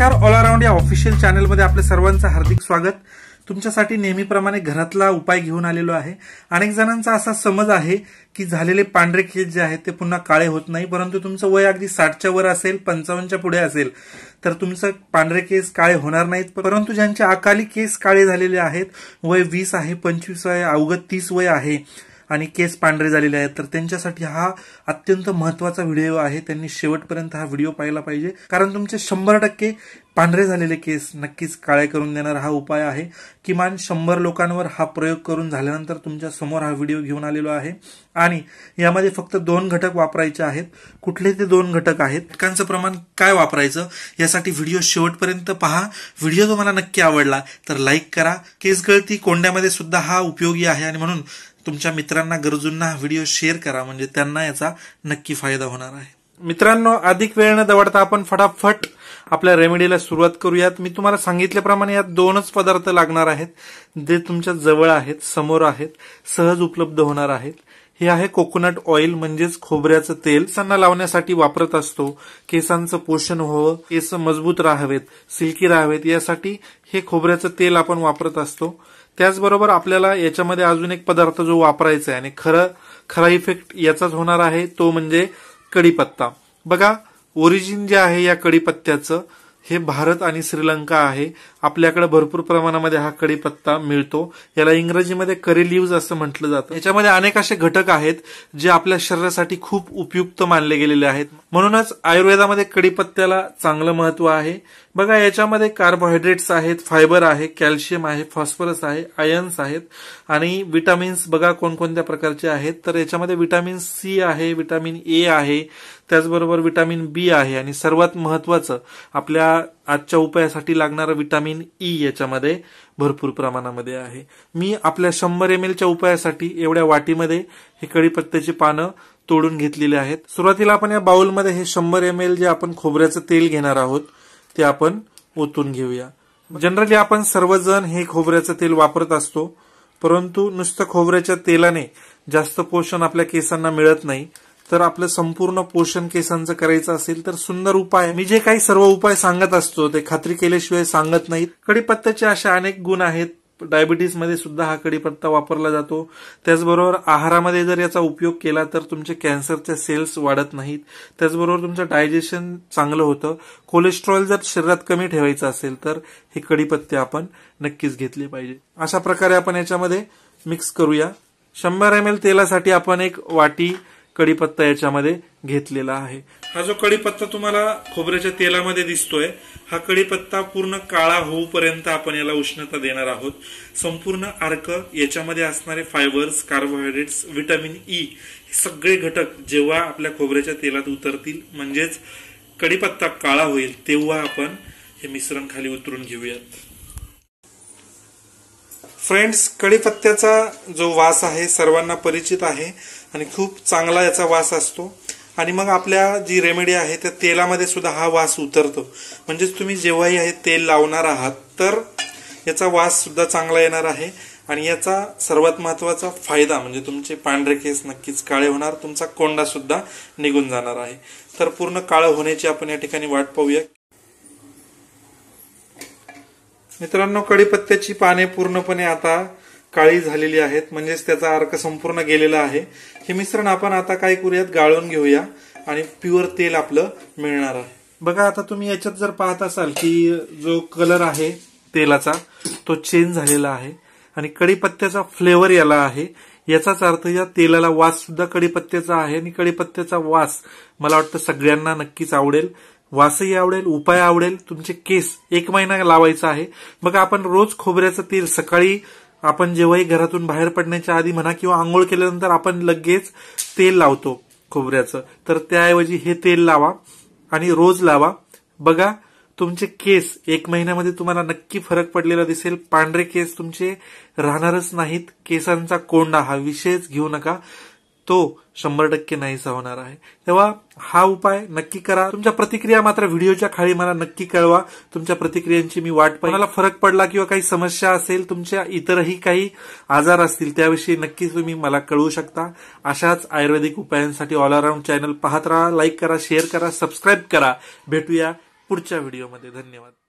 नमस्कार all around या official चॅनलमध्ये आपल्या सर्वांचं हार्दिक स्वागत तुमच्यासाठी नेहमीप्रमाणे घरातला उपाय घेऊन आलेलो आहे अनेक जणांचा असा समज आहे की झालेले पांढरे केस जे आहेत ते पुन्हा काळे होत नाही परंतु तुमचं वय अगदी साठच्या वर असेल पंचावन्नच्या पुढे असेल तर तुमचं पांढरे केस काळे होणार नाहीत परंतु ज्यांचे अकाली केस काळे झालेले आहेत वय वीस आहे पंचवीस आहे अवघत तीस वय आहे आणि केस पांढरे झालेले आहेत तर त्यांच्यासाठी हा अत्यंत महत्वाचा व्हिडिओ आहे त्यांनी शेवटपर्यंत हा व्हिडिओ पाहिला पाहिजे कारण तुमचे शंभर टक्के पांढरे झालेले केस नक्कीच काळे करून देणारा हा उपाय आहे किमान शंभर लोकांवर हा प्रयोग करून झाल्यानंतर तुमच्या समोर हा व्हिडिओ घेऊन आलेलो आहे आणि यामध्ये फक्त दोन घटक वापरायचे आहेत कुठले ते दोन घटक आहेत घटकांचं प्रमाण काय वापरायचं यासाठी व्हिडिओ शेवटपर्यंत पहा व्हिडिओ तुम्हाला नक्की आवडला तर लाईक करा केस गळती कोंड्यामध्ये सुद्धा हा उपयोगी आहे आणि म्हणून तुमच्या मित्रांना गरजूंना हा व्हिडिओ शेअर करा म्हणजे त्यांना याचा नक्की फायदा होणार आहे मित्रांनो अधिक वेळ न दवडता आपण फटाफट आपल्या रेमेडीला सुरुवात करूयात मी तुम्हाला सांगितल्याप्रमाणे यात दोनच पदार्थ लागणार आहेत जे तुमच्या जवळ आहेत समोर आहेत सहज उपलब्ध होणार आहेत हे आहे कोकोनट ऑइल म्हणजेच खोबऱ्याचं तेल केसांना लावण्यासाठी वापरत असतो केसांचं पोषण व्हावं केस मजबूत राहावेत सिल्की राहावेत यासाठी हे खोबऱ्याचं तेल आपण वापरत असतो त्याचबरोबर आपल्याला याच्यामध्ये अजून एक पदार्थ जो वापरायचा आहे आणि खरं खरा इफेक्ट याचाच होणार आहे तो म्हणजे कडीपत्ता बघा ओरिजिन जे आहे या कडीपत्त्याचं हे भारत आणि श्रीलंका आहे आपल्याकडे भरपूर प्रमाणामध्ये हा कढीपत्ता मिळतो याला इंग्रजीमध्ये करी लिव्ज असं म्हटलं जातं याच्यामध्ये अनेक असे घटक आहेत जे आपल्या शरीरासाठी खूप उपयुक्त मानले गेलेले आहेत म्हणूनच आयुर्वेदामध्ये कढीपत्त्याला चांगलं महत्व आहे बघा याच्यामध्ये कार्बोहायड्रेट्स आहेत फायबर आहे कॅल्शियम आहे फॉस्फरस आहे आयन्स आहेत आणि विटामिन्स बघा कोणकोणत्या प्रकारचे आहेत तर याच्यामध्ये विटामिन सी आहे विटामिन ए आहे त्याचबरोबर विटामिन बी आहे आणि सर्वात महत्वाचं आपल्या आजच्या उपायासाठी लागणारं विटामिन व्हिटॅमिन ई e याच्यामध्ये भरपूर प्रमाणामध्ये आहे मी आपल्या शंभर एम एलच्या उपायासाठी एवढ्या वाटीमध्ये हे पत्त्याची पानं तोडून घेतलेली आहेत सुरुवातीला आपण या बाउलमध्ये हे शंभर एम एल जे आपण खोबऱ्याचं तेल घेणार आहोत ते आपण ओतून घेऊया जनरली आपण सर्वजण हे खोबऱ्याचं तेल वापरत असतो परंतु नुसतं खोबऱ्याच्या तेलाने जास्त पोषण आपल्या केसांना मिळत नाही तर आपलं संपूर्ण पोषण केसांचं करायचं असेल तर सुंदर उपाय मी जे काही सर्व उपाय सांगत असतो ते खात्री केल्याशिवाय सांगत नाहीत कडीपत्त्याचे असे अनेक गुण आहेत मध्ये सुद्धा हा कडीपत्ता वापरला जातो त्याचबरोबर आहारामध्ये जर याचा उपयोग केला तर तुमचे कॅन्सरचे सेल्स वाढत नाहीत त्याचबरोबर तुमचं डायजेशन चांगलं होतं कोलेस्ट्रॉल जर शरीरात कमी ठेवायचं असेल तर हे कडीपत्ते आपण नक्कीच घेतले पाहिजे अशा प्रकारे आपण याच्यामध्ये मिक्स करूया शंभर एम एल तेलासाठी आपण एक वाटी कढीपत्ता याच्यामध्ये घेतलेला आहे हा जो कढीपत्ता तुम्हाला खोबऱ्याच्या तेलामध्ये दिसतोय हा कढीपत्ता पूर्ण काळा होऊपर्यंत आपण याला उष्णता देणार आहोत संपूर्ण अर्क याच्यामध्ये असणारे फायबर्स कार्बोहायड्रेट्स व्हिटॅमिन ई हे सगळे घटक जेव्हा आपल्या खोबऱ्याच्या तेलात उतरतील म्हणजेच कढीपत्ता काळा होईल तेव्हा आपण हे मिश्रण खाली उतरून घेऊयात फ्रेंड्स कढीपत्त्याचा जो वास आहे सर्वांना परिचित आहे आणि खूप चांगला याचा वास असतो आणि मग आपल्या जी रेमेडी आहे त्या तेलामध्ये सुद्धा हा वास उतरतो म्हणजेच तुम्ही जेव्हाही हे तेल लावणार आहात तर याचा वास सुद्धा चांगला येणार आहे आणि याचा सर्वात महत्त्वाचा फायदा म्हणजे तुमचे पांढरे केस नक्कीच काळे होणार तुमचा कोंडा सुद्धा निघून जाणार आहे तर पूर्ण काळं होण्याची आपण या ठिकाणी वाट पाहूया मित्रांनो कडीपत्त्याची पाने पूर्णपणे आता काळी झालेली आहेत म्हणजेच त्याचा अर्क संपूर्ण गेलेला आहे हे मिश्रण आपण आता काय करूयात गाळून घेऊया आणि प्युअर तेल आपलं मिळणार आहे बघा आता तुम्ही याच्यात जर पाहत असाल की जो कलर आहे तेलाचा तो चेंज झालेला आहे आणि कडीपत्त्याचा फ्लेवर याला आहे याचाच अर्थ या तेलाला वास सुद्धा कडीपत्त्याचा आहे आणि कडीपत्त्याचा वास मला वाटतं सगळ्यांना नक्कीच आवडेल वासही आवडेल उपाय आवडेल तुमचे केस एक महिना लावायचा आहे बघा आपण रोज खोबऱ्याचं तेल सकाळी आपण जेव्हाही घरातून बाहेर पडण्याच्या आधी म्हणा किंवा आंघोळ केल्यानंतर आपण लगेच तेल लावतो खोबऱ्याचं तर त्याऐवजी हे तेल लावा आणि रोज लावा बघा तुमचे केस एक महिन्यामध्ये तुम्हाला नक्की फरक पडलेला दिसेल पांढरे केस तुमचे राहणारच नाहीत केसांचा कोंडा हा विषयच घेऊ नका तो शंभर टक्के नाहीसा होणार आहे तेव्हा हा उपाय नक्की करा तुमच्या प्रतिक्रिया मात्र व्हिडिओच्या खाली मला नक्की कळवा तुमच्या प्रतिक्रियांची मी वाट पाहिजे मला फरक पडला किंवा काही समस्या असेल तुमच्या इतरही काही आजार असतील त्याविषयी नक्कीच तुम्ही मला कळवू शकता अशाच आयुर्वेदिक उपायांसाठी ऑल अराउंड चॅनल पाहत राहा लाईक करा शेअर करा सबस्क्राईब करा भेटूया पुढच्या व्हिडिओमध्ये धन्यवाद